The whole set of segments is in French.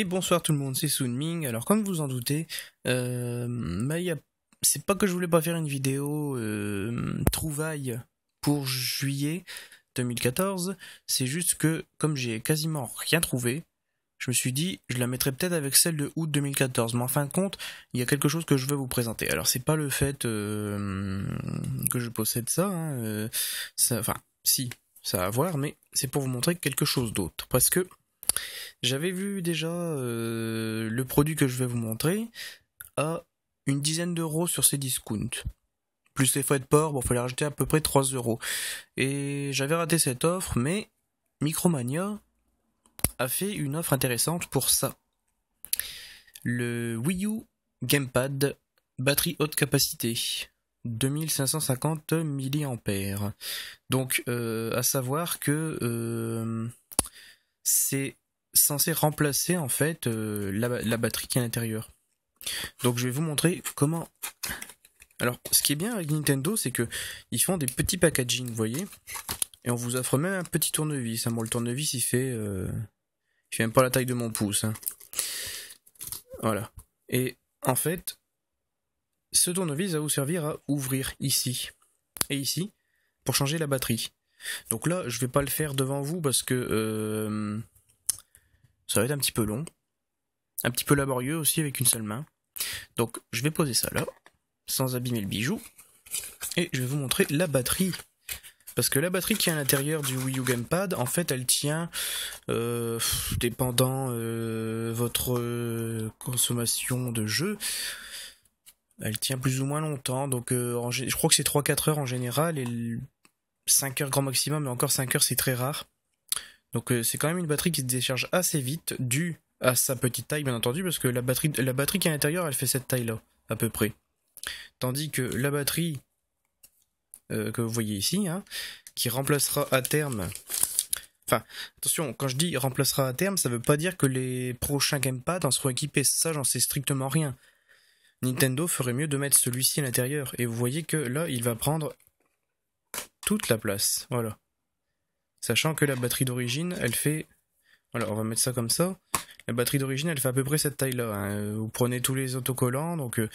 Et bonsoir tout le monde, c'est Sunming. Alors comme vous en doutez, euh, bah, c'est pas que je voulais pas faire une vidéo euh, trouvaille pour juillet 2014, c'est juste que comme j'ai quasiment rien trouvé, je me suis dit je la mettrais peut-être avec celle de août 2014. Mais en fin de compte, il y a quelque chose que je veux vous présenter. Alors c'est pas le fait euh, que je possède ça, hein, ça, enfin si, ça va à voir, mais c'est pour vous montrer quelque chose d'autre. Parce que j'avais vu déjà euh, le produit que je vais vous montrer à une dizaine d'euros sur ces discounts. Plus les frais de port, bon, fallait rajouter à peu près 3 euros. Et j'avais raté cette offre, mais Micromania a fait une offre intéressante pour ça. Le Wii U Gamepad, batterie haute capacité. 2550 mAh. Donc, euh, à savoir que euh, c'est censé remplacer en fait euh, la, batterie qui est à l'intérieur. Donc je vais vous montrer comment. Alors ce qui est bien avec Nintendo, c'est que ils font des petits packaging, vous voyez, et on vous offre même un petit tournevis. Ça, hein, le tournevis il fait, Je euh, il fait même pas la taille de mon pouce. Hein. Voilà. Et en fait, ce tournevis va vous servir à ouvrir ici et ici pour changer la batterie. Donc là, je vais pas le faire devant vous parce que euh, ça va être un petit peu long, un petit peu laborieux aussi avec une seule main. Donc je vais poser ça là, sans abîmer le bijou, et je vais vous montrer la batterie. Parce que la batterie qui est à l'intérieur du Wii U Gamepad, en fait, elle tient, euh, dépendant euh, votre consommation de jeu, elle tient plus ou moins longtemps. Donc, je crois que c'est 3-4 heures en général. Et 5 heures grand maximum, mais encore 5 heures c'est très rare. Donc euh, c'est quand même une batterie qui se décharge assez vite, dû à sa petite taille bien entendu, parce que la batterie, la batterie qui est à l'intérieur elle fait cette taille là, à peu près. Tandis que la batterie euh, que vous voyez ici, hein, qui remplacera à terme... Enfin, attention, quand je dis remplacera à terme, ça veut pas dire que les prochains gamepads en seront équipés, ça j'en sais strictement rien. Nintendo ferait mieux de mettre celui-ci à l'intérieur. Et vous voyez que là, il va prendre toute la place, voilà. Sachant que la batterie d'origine, elle fait... Voilà, on va mettre ça comme ça. La batterie d'origine, elle fait à peu près cette taille-là. Hein. Euh, vous prenez tous les autocollants, donc euh,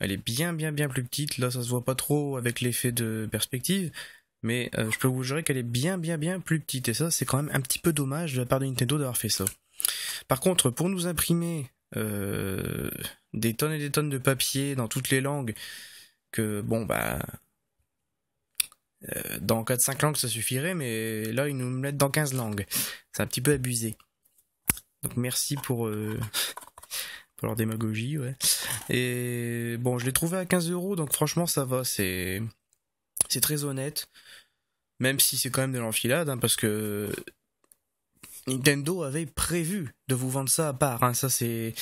elle est bien, bien, bien plus petite. Là, ça se voit pas trop avec l'effet de perspective, mais euh, je peux vous jurer qu'elle est bien, bien, bien plus petite. Et ça, c'est quand même un petit peu dommage de la part de Nintendo d'avoir fait ça. Par contre, pour nous imprimer des tonnes et des tonnes de papier dans toutes les langues, que bon, bah, euh, dans 4-5 langues, ça suffirait, mais là, ils nous mettent dans 15 langues. C'est un petit peu abusé. Donc merci euh, pour, leur démagogie, ouais. Et bon, je l'ai trouvé à 15 euros, donc franchement, ça va, c'est, c'est très honnête. Même si c'est quand même de l'enfilade, hein, parce que Nintendo avait prévu de vous vendre ça à part. Hein. Ça, c'est,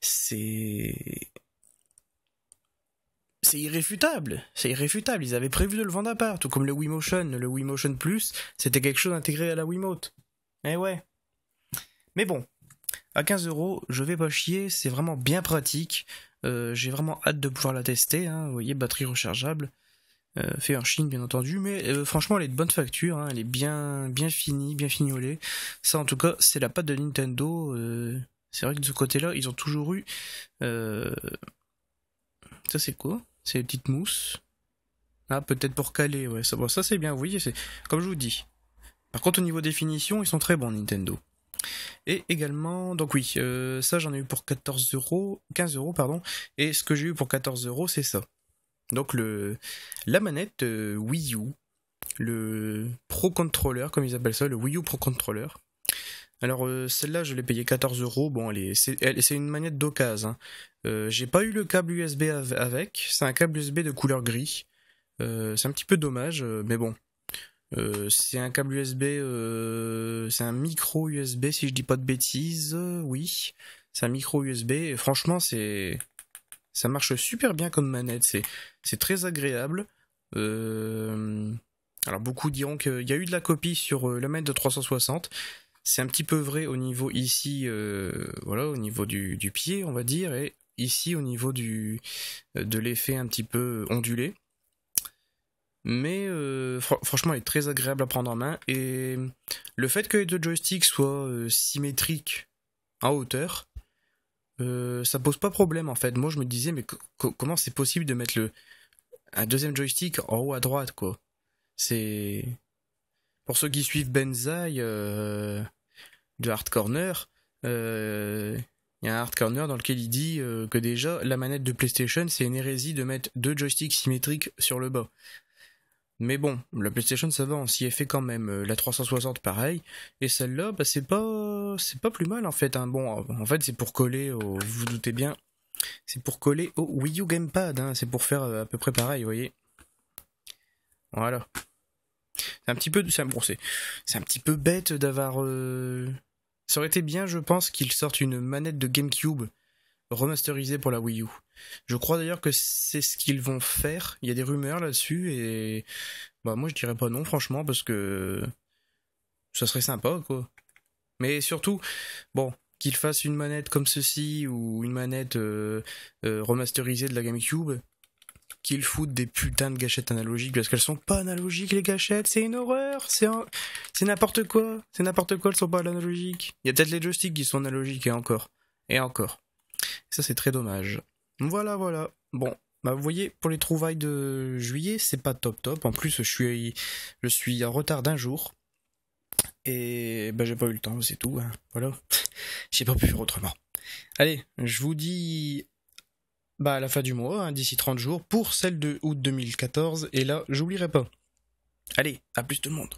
c'est, c'est irréfutable, c'est irréfutable. Ils avaient prévu de le vendre à part, tout comme le Wii Motion, le Wii Motion Plus, c'était quelque chose intégré à la Wiimote. Eh ouais. Mais bon, à 15 euros, je vais pas chier, c'est vraiment bien pratique. Euh, j'ai vraiment hâte de pouvoir la tester. Hein. Vous voyez, batterie rechargeable, euh, fait un Chine bien entendu, mais euh, franchement, elle est de bonne facture, hein. elle est bien, bien finie, bien fignolée. Ça, en tout cas, c'est la patte de Nintendo. c'est vrai que de ce côté-là, ils ont toujours eu. Ça, c'est quoi c'est les petites mousses. Ah, peut-être pour caler, ouais. Ça, ça c'est bien, vous voyez, c'est comme je vous dis. Par contre, au niveau définition, ils sont très bons, Nintendo. Et également, donc oui, euh, ça j'en ai eu pour 14 euros, 15 euros, pardon. Et ce que j'ai eu pour 14 euros, c'est ça. Donc le, la manette euh, Wii U, le Pro Controller, comme ils appellent ça, le Wii U Pro Controller. Alors euh, celle-là, je l'ai payée 14 euros. Bon, elle est, c'est, une manette d'occasion. Hein. Euh, j'ai pas eu le câble USB avec. C'est un câble USB de couleur gris. Euh, c'est un petit peu dommage, mais bon. c'est un câble USB, c'est un micro USB si je dis pas de bêtises. oui, c'est un micro USB. franchement, c'est, ça marche super bien comme manette. C'est, c'est très agréable. alors beaucoup diront qu'il y a eu de la copie sur la manette de 360. C'est un petit peu vrai au niveau ici, euh, voilà, au niveau du, pied, on va dire, et ici au niveau du euh, de l'effet un petit peu ondulé. Mais euh, franchement, il est très agréable à prendre en main. Et le fait que les deux joysticks soient symétriques en hauteur, ça pose pas problème en fait. Moi, je me disais, mais comment c'est possible de mettre le un deuxième joystick en haut à droite, quoi C'est pour ceux qui suivent Benzaï, de Hard Corner, euh, il y a un hard corner dans lequel il dit euh, que déjà la manette de PlayStation c'est une hérésie de mettre deux joysticks symétriques sur le bas. Mais bon, la PlayStation ça va, on s'y est fait quand même. Euh, la 360 pareil, et celle-là bah, c'est pas c'est pas plus mal en fait. Hein. Bon, en fait c'est pour coller au, vous, vous doutez bien, c'est pour coller au Wii U gamepad. Hein. C'est pour faire à peu près pareil, vous voyez. Voilà. C'est un petit peu, c'est un, bon, c'est un petit peu bête d'avoir ça aurait été bien, je pense, qu'ils sortent une manette de GameCube remasterisée pour la Wii U. Je crois d'ailleurs que c'est ce qu'ils vont faire. Il y a des rumeurs là-dessus et bah moi je dirais pas non franchement parce que ça serait sympa quoi. Mais surtout, bon, qu'ils fassent une manette comme ceci ou une manette euh, euh, remasterisée de la GameCube, qu'ils foutent des putains de gâchettes analogiques parce qu'elles sont pas analogiques les gâchettes, c'est une horreur, c'est un... c'est n'importe quoi, c'est n'importe quoi, elles sont pas analogiques. Il y a peut-être les joysticks qui sont analogiques et encore et encore. Ça c'est très dommage. Voilà voilà. Bon, bah vous voyez pour les trouvailles de juillet, c'est pas top top. En plus je suis je suis en retard d'un jour. Et bah j'ai pas eu le temps, c'est tout. Hein. Voilà. j'ai pas pu faire autrement. Allez, je vous dis bah, à la fin du mois, hein, d'ici 30 jours, pour celle de août 2014, et là, j'oublierai pas. Allez, à plus tout le monde